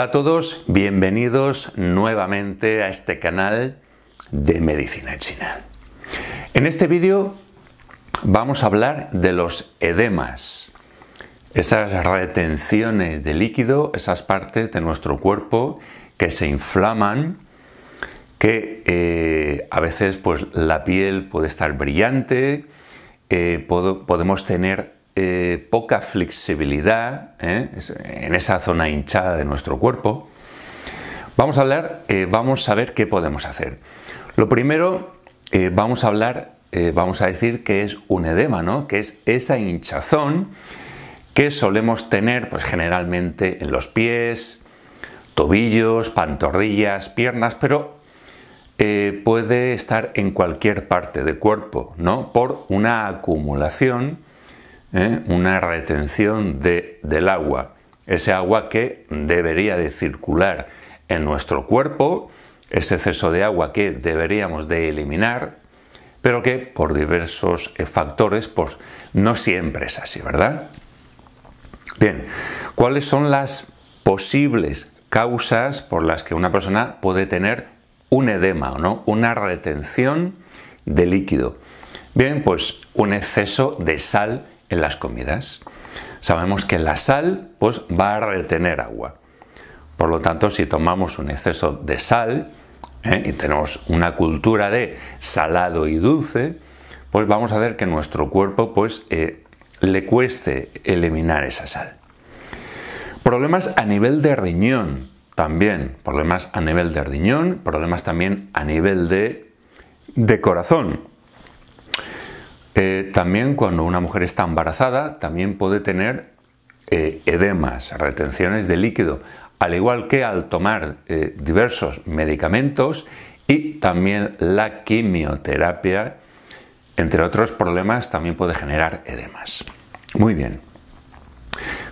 Hola a todos, bienvenidos nuevamente a este canal de Medicina China. En este vídeo vamos a hablar de los edemas, esas retenciones de líquido, esas partes de nuestro cuerpo que se inflaman, que eh, a veces pues, la piel puede estar brillante, eh, podemos tener eh, poca flexibilidad ¿eh? en esa zona hinchada de nuestro cuerpo, vamos a hablar, eh, vamos a ver qué podemos hacer. Lo primero, vamos a hablar, vamos a decir que es un edema, ¿no? Que es esa hinchazón que solemos tener, pues generalmente en los pies, tobillos, pantorrillas, piernas, pero puede estar en cualquier parte del cuerpo, ¿no? Por una acumulación ¿eh? una retención de, del agua. Ese agua que debería de circular en nuestro cuerpo, ese exceso de agua que deberíamos de eliminar, pero que por diversos eh, factores pues, no siempre es así, ¿verdad? Bien, ¿cuáles son las posibles causas por las que una persona puede tener un edema o no, una retención de líquido? Bien, pues un exceso de sal en las comidas. Sabemos que la sal pues, va a retener agua. Por lo tanto, si tomamos un exceso de sal ¿eh? y tenemos una cultura de salado y dulce, pues vamos a hacer que nuestro cuerpo pues, eh, le cueste eliminar esa sal. Problemas a nivel de riñón también, problemas a nivel de riñón, problemas también a nivel de, de corazón. Eh, también cuando una mujer está embarazada, también puede tener eh, edemas, retenciones de líquido, al igual que al tomar eh, diversos medicamentos y también la quimioterapia, entre otros problemas, también puede generar edemas. Muy bien.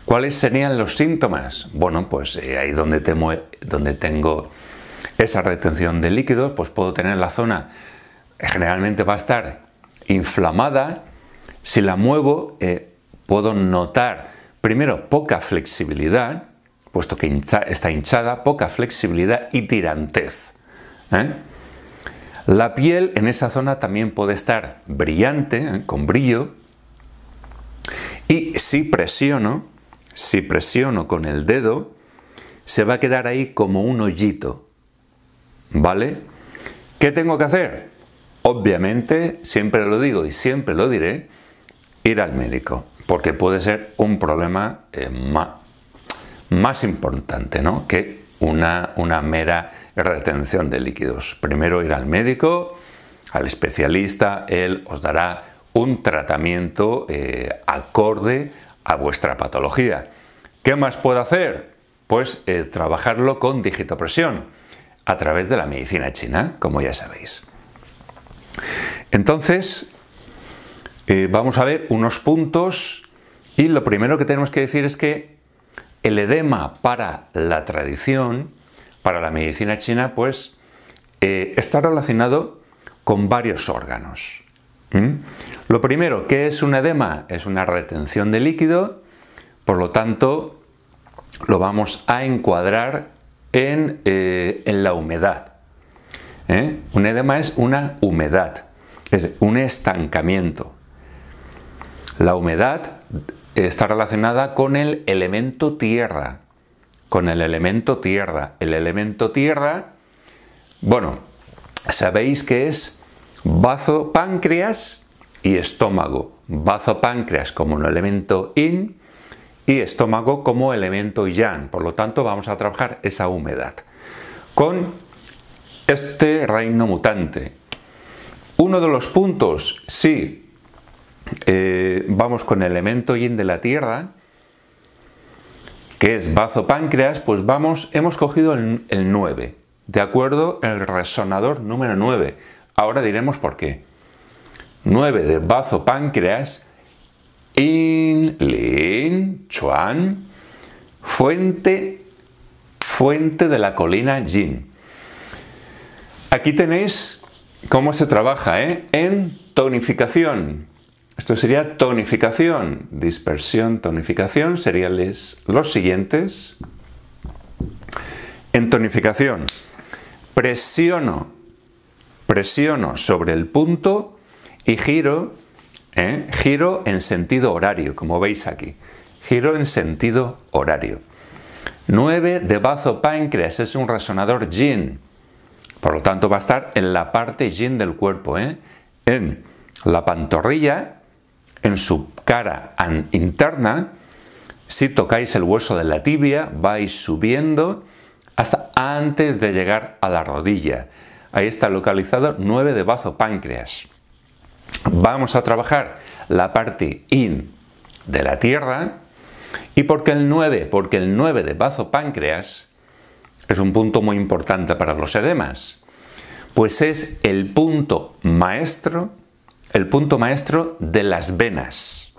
¿Cuáles serían los síntomas? Bueno, pues ahí donde, donde tengo esa retención de líquidos, pues puedo tener la zona, generalmente va a estar inflamada, si la muevo eh, puedo notar, primero, poca flexibilidad, puesto que está hinchada, poca flexibilidad y tirantez. ¿eh? La piel en esa zona también puede estar brillante, ¿eh? con brillo, y si presiono, si presiono con el dedo, se va a quedar ahí como un hoyito. ¿Vale? ¿Qué tengo que hacer? obviamente, siempre lo digo y siempre lo diré, ir al médico, porque puede ser un problema eh, más, importante ¿no? que una, una mera retención de líquidos. Primero ir al médico, al especialista, él os dará un tratamiento eh, acorde a vuestra patología. ¿Qué más puedo hacer? Pues eh, trabajarlo con digitopresión a través de la medicina china, como ya sabéis. Entonces, eh, vamos a ver unos puntos y lo primero que tenemos que decir es que el edema para la tradición, para la medicina china, pues eh, está relacionado con varios órganos. Lo primero, ¿qué es un edema? Es una retención de líquido, por lo tanto, lo vamos a encuadrar en eh, la humedad. ¿Eh? Un edema es una humedad, es un estancamiento. La humedad está relacionada con el elemento tierra, con el elemento tierra. El elemento tierra, bueno, sabéis que es bazo páncreas y estómago. Bazo páncreas como un elemento in y estómago como elemento yang. Por lo tanto, vamos a trabajar esa humedad. Con este reino mutante. Uno de los puntos, sí, eh, vamos con el elemento yin de la Tierra, que es bazo páncreas, pues vamos, hemos cogido el, 9, ¿de acuerdo? El resonador número 9. Ahora diremos por qué. 9 de bazo páncreas, yin, lin, chuan, fuente, fuente de la colina yin. Aquí tenéis cómo se trabaja ¿eh? en tonificación. Esto sería tonificación, dispersión, tonificación, serían los siguientes. En tonificación, presiono, presiono sobre el punto y giro, ¿eh? giro en sentido horario, como veis aquí. Giro en sentido horario. 9 de bazo páncreas es un resonador gin. Por lo tanto, va a estar en la parte yin del cuerpo, ¿eh? en la pantorrilla, en su cara interna. Si tocáis el hueso de la tibia, vais subiendo hasta antes de llegar a la rodilla. Ahí está localizado 9 de bazo páncreas. Vamos a trabajar la parte in de la tierra. ¿Y por qué el 9? Porque el 9 de bazo páncreas es un punto muy importante para los edemas, pues es el punto maestro, el punto maestro de las venas.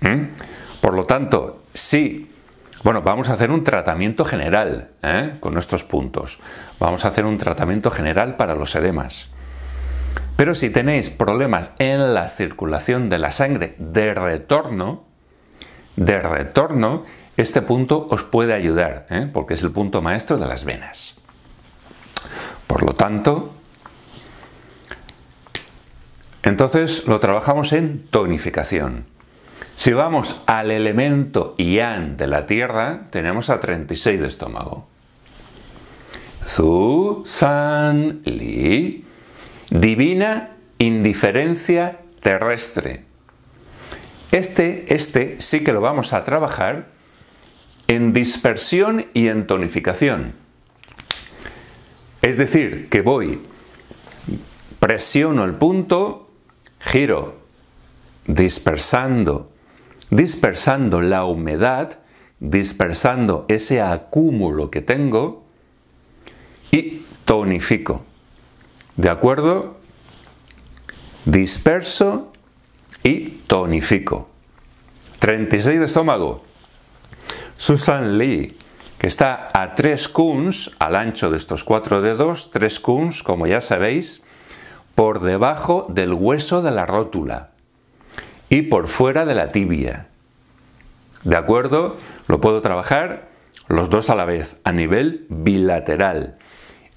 ¿Mm? Por lo tanto, sí, bueno, vamos a hacer un tratamiento general ¿eh? con estos puntos. Vamos a hacer un tratamiento general para los edemas. Pero si tenéis problemas en la circulación de la sangre de retorno, de retorno, este punto os puede ayudar, ¿eh? porque es el punto maestro de las venas. Por lo tanto, entonces lo trabajamos en tonificación. Si vamos al elemento yan de la tierra, tenemos a 36 de estómago. Zu, san, li. Divina indiferencia terrestre. Este, este sí que lo vamos a trabajar en dispersión y en tonificación. Es decir, que voy, presiono el punto, giro, dispersando, dispersando la humedad, dispersando ese acúmulo que tengo y tonifico. ¿De acuerdo? Disperso y tonifico. 36 de estómago. Susan Lee, que está a tres kuns, al ancho de estos cuatro dedos, tres kuns, como ya sabéis, por debajo del hueso de la rótula y por fuera de la tibia. ¿De acuerdo? Lo puedo trabajar los dos a la vez, a nivel bilateral.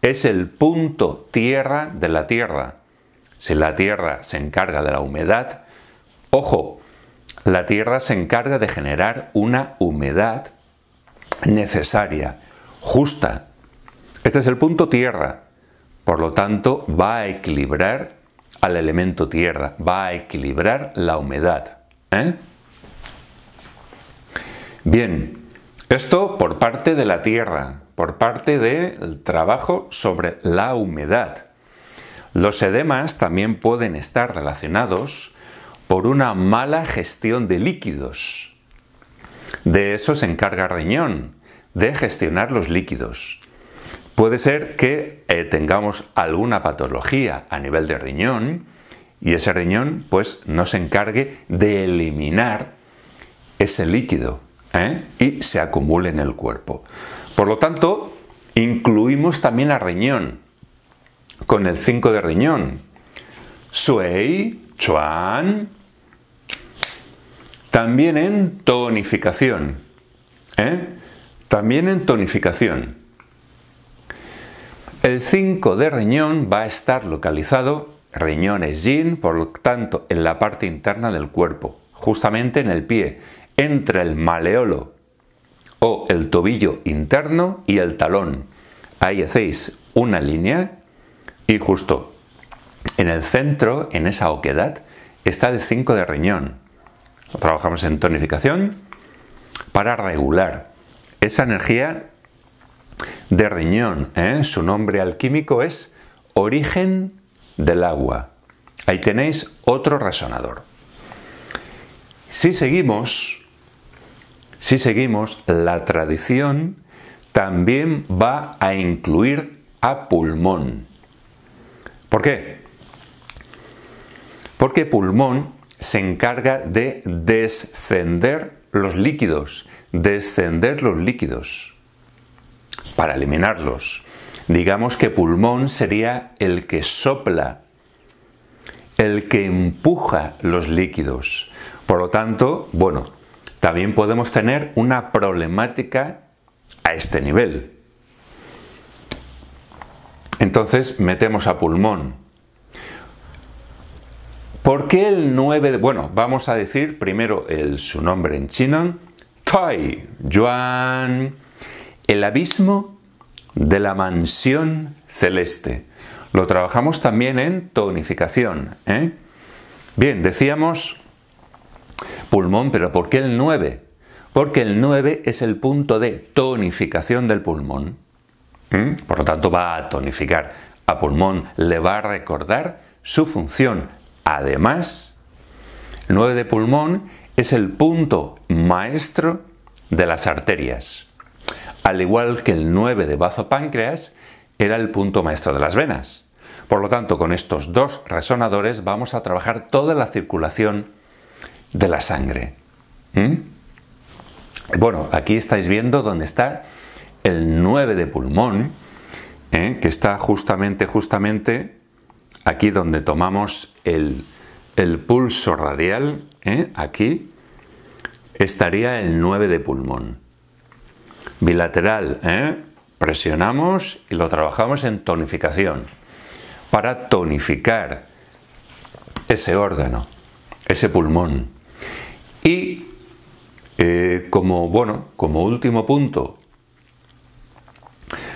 Es el punto tierra de la tierra. Si la tierra se encarga de la humedad, ojo, la tierra se encarga de generar una humedad necesaria, justa. Este es el punto tierra. Por lo tanto, va a equilibrar al elemento tierra, va a equilibrar la humedad. ¿eh? Bien, esto por parte de la tierra, por parte del trabajo sobre la humedad. Los edemas también pueden estar relacionados por una mala gestión de líquidos. De eso se encarga riñón, de gestionar los líquidos. Puede ser que eh, tengamos alguna patología a nivel de riñón y ese riñón pues no se encargue de eliminar ese líquido ¿eh? y se acumule en el cuerpo. Por lo tanto, incluimos también a riñón con el 5 de riñón. Sui, Chuan, también en tonificación. ¿eh? También en tonificación. El 5 de riñón va a estar localizado, riñón es por lo tanto en la parte interna del cuerpo, justamente en el pie, entre el maleolo o el tobillo interno y el talón. Ahí hacéis una línea y justo en el centro, en esa oquedad, está el 5 de riñón trabajamos en tonificación para regular esa energía de riñón. ¿eh? Su nombre alquímico es origen del agua. Ahí tenéis otro resonador. Si seguimos, si seguimos, la tradición también va a incluir a pulmón. ¿Por qué? Porque pulmón se encarga de descender los líquidos, descender los líquidos para eliminarlos. Digamos que pulmón sería el que sopla, el que empuja los líquidos. Por lo tanto, bueno, también podemos tener una problemática a este nivel. Entonces metemos a pulmón, ¿Por qué el 9 Bueno, vamos a decir primero el, su nombre en chino. Tai Yuan. El abismo de la mansión celeste. Lo trabajamos también en tonificación. ¿eh? Bien, decíamos pulmón, pero ¿por qué el 9? Porque el 9 es el punto de tonificación del pulmón. ¿eh? Por lo tanto, va a tonificar a pulmón, le va a recordar su función Además, el 9 de pulmón es el punto maestro de las arterias, al igual que el 9 de bazo páncreas era el punto maestro de las venas. Por lo tanto, con estos dos resonadores vamos a trabajar toda la circulación de la sangre. ¿Mm? Bueno, aquí estáis viendo dónde está el 9 de pulmón, ¿eh? que está justamente, justamente aquí donde tomamos el, pulso radial, ¿eh? aquí, estaría el 9 de pulmón. Bilateral, ¿eh? presionamos y lo trabajamos en tonificación, para tonificar ese órgano, ese pulmón. Y eh, como, bueno, como último punto,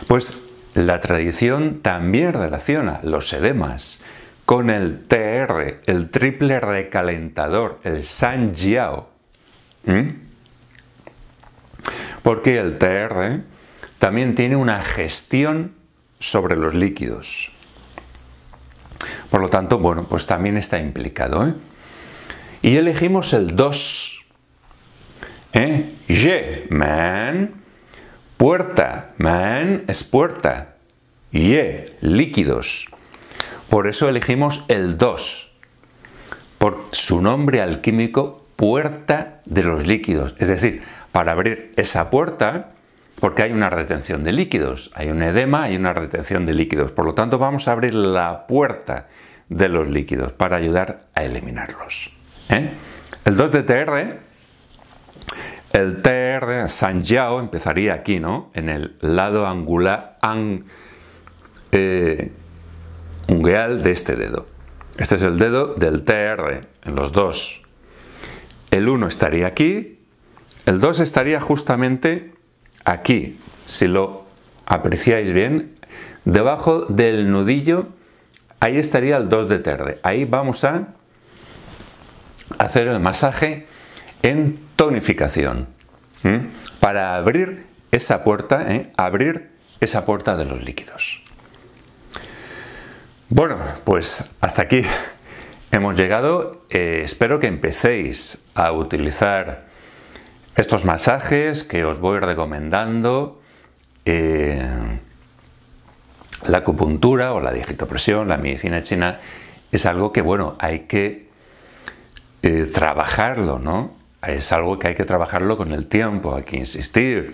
pues la tradición también relaciona los edemas con el TR, el triple recalentador, el San Jiao. ¿Mm? Porque el TR también tiene una gestión sobre los líquidos. Por lo tanto, bueno, pues también está implicado. ¿eh? Y elegimos el 2. ¿Eh? man, puerta, man es puerta, ye, líquidos. Por eso elegimos el 2, por su nombre alquímico, puerta de los líquidos. Es decir, para abrir esa puerta, porque hay una retención de líquidos, hay un edema, hay una retención de líquidos. Por lo tanto, vamos a abrir la puerta de los líquidos para ayudar a eliminarlos. ¿eh? El 2 de TR el TR, San Yao empezaría aquí, ¿no? En el lado angular an, eh, de este dedo. Este es el dedo del TR, en los dos. El 1 estaría aquí, el 2 estaría justamente aquí, si lo apreciáis bien, debajo del nudillo, ahí estaría el 2 de TR. Ahí vamos a hacer el masaje en tonificación, para abrir esa puerta, ¿eh? abrir esa puerta de los líquidos. Bueno, pues hasta aquí hemos llegado. Eh, espero que empecéis a utilizar estos masajes que os voy recomendando. Eh, la acupuntura o la digitopresión, la medicina china, es algo que, bueno, hay que trabajarlo, ¿no? es algo que hay que trabajarlo con el tiempo, hay que insistir.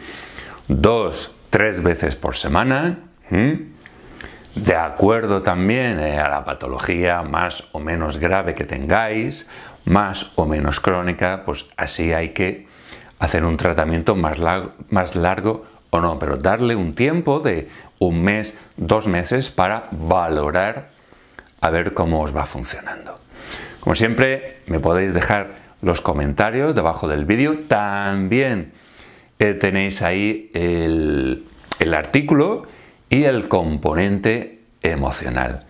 Dos, tres veces por semana. De acuerdo también eh, a la patología más o menos grave que tengáis, más o menos crónica, pues así hay que hacer un tratamiento más más largo o no, pero darle un tiempo de un mes, dos meses para valorar a ver cómo os va funcionando. Como siempre, me podéis dejar los comentarios debajo del vídeo. También eh, tenéis ahí el, artículo y el componente emocional.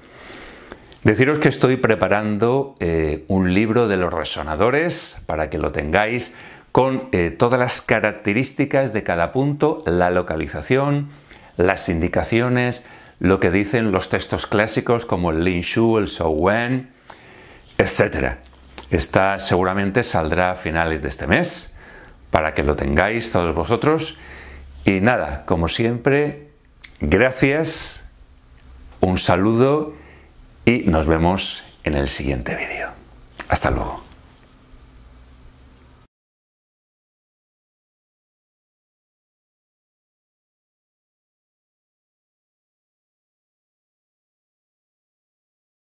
Deciros que estoy preparando eh, un libro de los resonadores para que lo tengáis con eh, todas las características de cada punto, la localización, las indicaciones, lo que dicen los textos clásicos como el Lin Shu, el Shou Wen, etc. Esta seguramente saldrá a finales de este mes, para que lo tengáis todos vosotros. Y nada, como siempre, gracias, un saludo y nos vemos en el siguiente vídeo. Hasta luego.